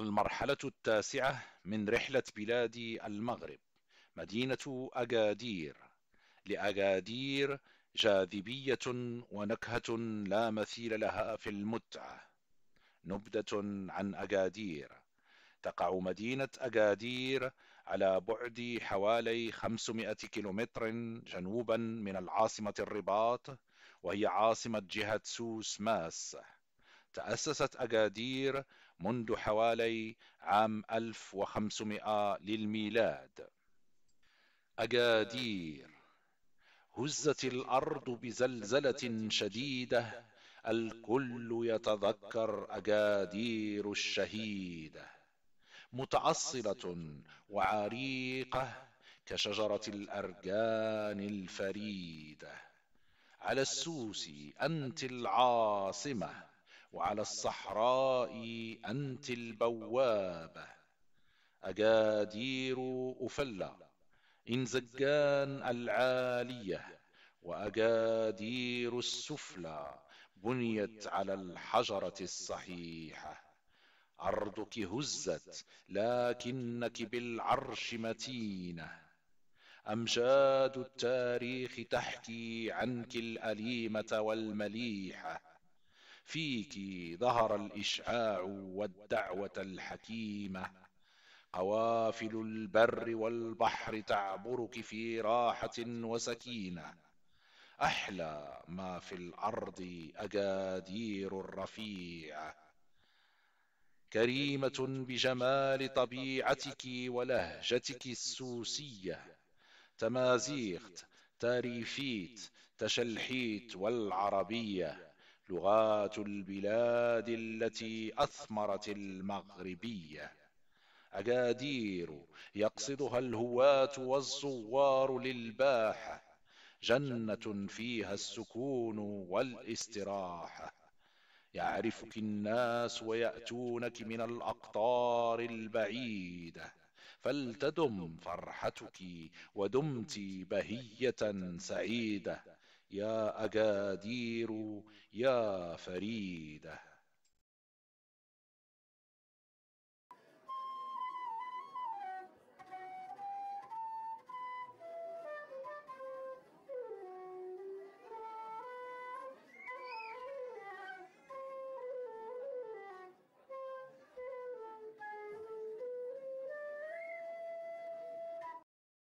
المرحلة التاسعة من رحلة بلادي المغرب مدينة أجادير لأجادير جاذبية ونكهة لا مثيل لها في المتعة نبذة عن أجادير تقع مدينة أجادير على بعد حوالي 500 كيلومتر جنوبا من العاصمة الرباط وهي عاصمة جهة سوس ماس تأسست أكادير منذ حوالي عام 1500 للميلاد أكادير هزت الأرض بزلزلة شديدة الكل يتذكر أكادير الشهيدة متعصلة وعريقة كشجرة الأرجان الفريدة على السوس أنت العاصمة وعلى الصحراء أنت البوابة أجادير افلا إن زجان العالية وأجادير السفلى بنيت على الحجرة الصحيحة أرضك هزت لكنك بالعرش متينة أمجاد التاريخ تحكي عنك الأليمة والمليحة فيك ظهر الإشعاع والدعوة الحكيمة قوافل البر والبحر تعبرك في راحة وسكينة أحلى ما في الأرض أجادير الرفيعة كريمة بجمال طبيعتك ولهجتك السوسية تمازيغت تاريفيت تشلحيت والعربية لغات البلاد التي أثمرت المغربية أجادير يقصدها الهواة والزوار للباحة جنة فيها السكون والاستراحة يعرفك الناس ويأتونك من الأقطار البعيدة فلتدم فرحتك ودمت بهية سعيدة يا أجادير يا فريده